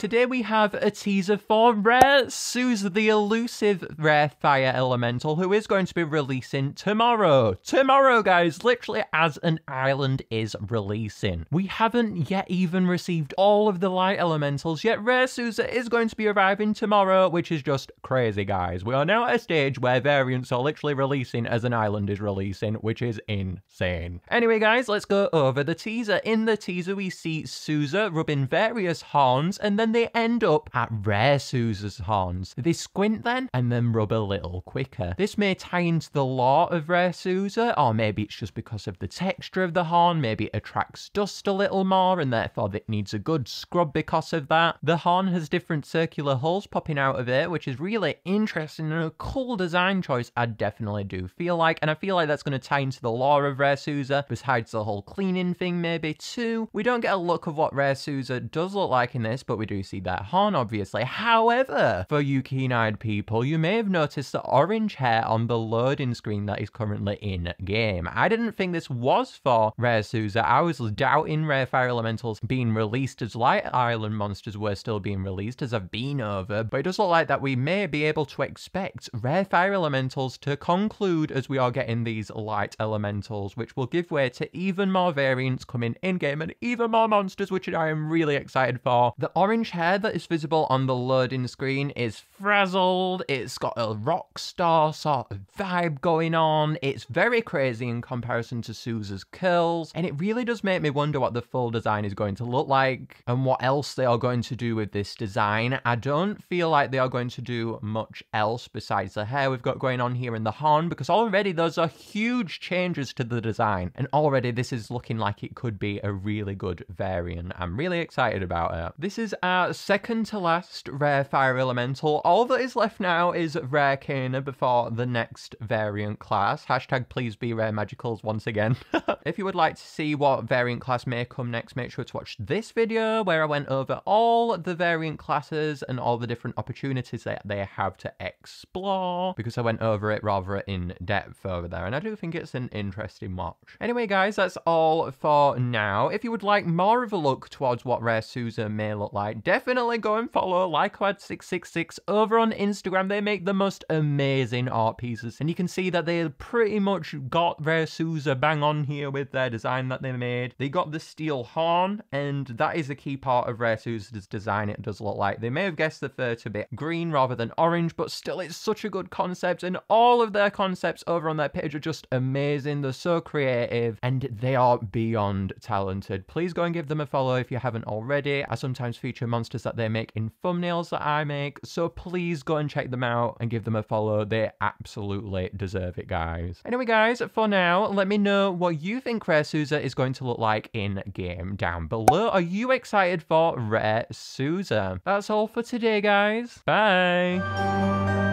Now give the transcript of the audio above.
Today we have a teaser for Rare Suze, the elusive Rare Fire Elemental, who is going to be releasing tomorrow. Tomorrow, guys, literally as an island is releasing. We haven't yet even received all of the Light Elementals, yet Rare Suze is going to be arriving tomorrow, which is just crazy, guys. We are now at a stage where variants are literally releasing as an island is releasing, which is insane. Anyway, guys, let's go over the teaser. In the teaser, we see Suze rubbing various horns, and then and they end up at Rare Sousa's horns. They squint then and then rub a little quicker. This may tie into the law of Rare Sousa, or maybe it's just because of the texture of the horn, maybe it attracts dust a little more and therefore it needs a good scrub because of that. The horn has different circular holes popping out of it, which is really interesting and a cool design choice I definitely do feel like, and I feel like that's going to tie into the lore of Rare Sousa, besides the whole cleaning thing maybe too. We don't get a look of what Rare Sousa does look like in this, but we do See that horn, obviously. However, for you keen-eyed people, you may have noticed the orange hair on the loading screen that is currently in game. I didn't think this was for Rare Souza. I was doubting Rare Fire Elementals being released as Light Island Monsters were still being released as I've been over, but it does look like that we may be able to expect Rare Fire Elementals to conclude as we are getting these Light Elementals, which will give way to even more variants coming in-game and even more monsters, which I am really excited for. The orange hair that is visible on the loading screen is frazzled, it's got a rock star sort of vibe going on, it's very crazy in comparison to Sousa's curls, and it really does make me wonder what the full design is going to look like and what else they are going to do with this design. I don't feel like they are going to do much else besides the hair we've got going on here in the horn, because already those are huge changes to the design, and already this is looking like it could be a really good variant. I'm really excited about it. This is our our second to last rare fire elemental. All that is left now is rare Kana before the next variant class. Hashtag please be rare magicals once again. if you would like to see what variant class may come next, make sure to watch this video where I went over all the variant classes and all the different opportunities that they have to explore because I went over it rather in depth over there. And I do think it's an interesting watch. Anyway, guys, that's all for now. If you would like more of a look towards what Rare Susan may look like, definitely go and follow Lycoad666 over on Instagram. They make the most amazing art pieces, and you can see that they pretty much got their Sousa bang on here with their design that they made. They got the steel horn, and that is a key part of Rare Sousa's design, it does look like. They may have guessed the fur to be green rather than orange, but still, it's such a good concept, and all of their concepts over on their page are just amazing. They're so creative, and they are beyond talented. Please go and give them a follow if you haven't already. I sometimes feature monsters that they make in thumbnails that I make. So please go and check them out and give them a follow. They absolutely deserve it, guys. Anyway, guys, for now, let me know what you think Rare Souza is going to look like in game down below. Are you excited for Rare Souza? That's all for today, guys. Bye.